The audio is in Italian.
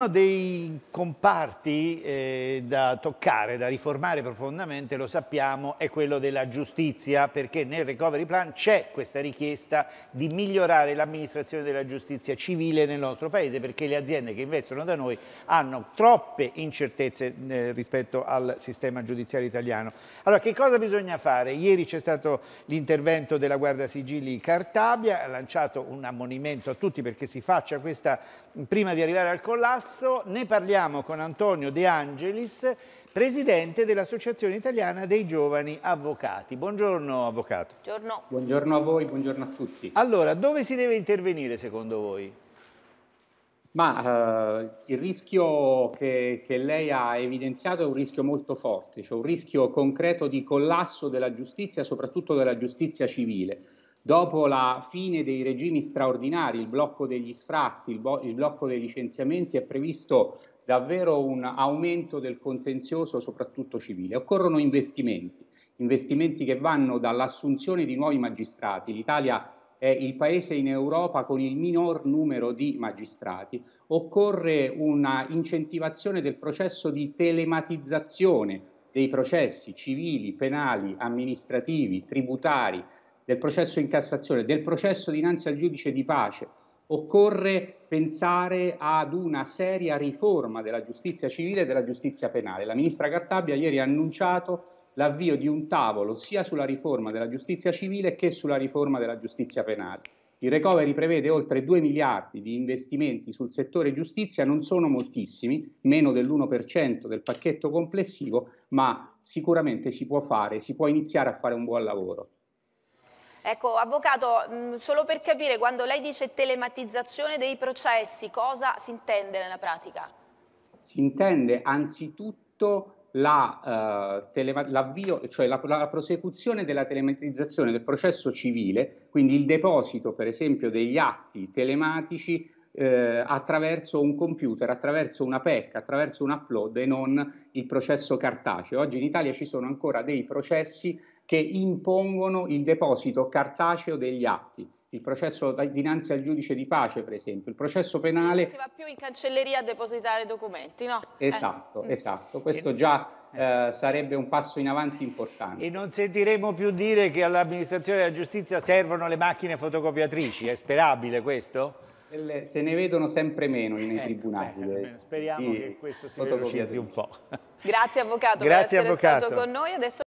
Uno dei comparti eh, da toccare, da riformare profondamente, lo sappiamo, è quello della giustizia, perché nel recovery plan c'è questa richiesta di migliorare l'amministrazione della giustizia civile nel nostro paese, perché le aziende che investono da noi hanno troppe incertezze eh, rispetto al sistema giudiziario italiano. Allora, che cosa bisogna fare? Ieri c'è stato l'intervento della Guardia Sigilli Cartabia, ha lanciato un ammonimento a tutti perché si faccia questa, prima di arrivare al collasso, passo ne parliamo con Antonio De Angelis, presidente dell'Associazione Italiana dei Giovani Avvocati. Buongiorno avvocato. Buongiorno. buongiorno. a voi, buongiorno a tutti. Allora, dove si deve intervenire secondo voi? Ma eh, il rischio che, che, lei ha evidenziato è un rischio molto forte, cioè un rischio concreto di collasso della giustizia, soprattutto della giustizia civile Dopo la fine dei regimi straordinari, il blocco degli sfratti, il, bo- il blocco dei licenziamenti, è previsto davvero un aumento del contenzioso, soprattutto civile. Occorrono investimenti, investimenti che vanno dall'assunzione di nuovi magistrati. L'Italia è il paese in Europa con il minor numero di magistrati. Occorre una incentivazione del processo di telematizzazione dei processi civili, penali, amministrativi, tributari del processo in Cassazione, del processo dinanzi al giudice di pace. Occorre pensare ad una seria riforma della giustizia civile e della giustizia penale. La ministra Cartabia ieri ha annunciato l'avvio di un tavolo sia sulla riforma della giustizia civile che sulla riforma della giustizia penale. Il recovery prevede oltre 2 miliardi di investimenti sul settore giustizia, non sono moltissimi, meno dell'1% del pacchetto complessivo, ma sicuramente si può fare, si può iniziare a fare un buon lavoro. Ecco, Avvocato, mm, solo per capire, quando lei dice telematizzazione dei processi, cosa si intende nella pratica? Si intende anzitutto la, eh, cioè la, la, prosecuzione della telematizzazione del processo civile, quindi il deposito per esempio degli atti telematici eh, attraverso un computer, attraverso una PEC, attraverso un upload e non il processo cartaceo. Oggi in Italia ci sono ancora dei processi che impongono il deposito cartaceo degli atti. Il processo dinanzi al giudice di pace, per esempio, il processo penale. Non si va più in cancelleria a depositare documenti, no? Esatto, eh. esatto. Mm. esatto. Questo già eh. eh, sarebbe un passo in avanti importante. E non sentiremo più dire che all'amministrazione della giustizia servono le macchine fotocopiatrici, è sperabile questo? Se ne vedono sempre meno nei ecco, tribunali. Beh, eh, speriamo che questo si velocizzi un po'. Grazie Avvocato Grazie, per avvocato. stato con noi. Adesso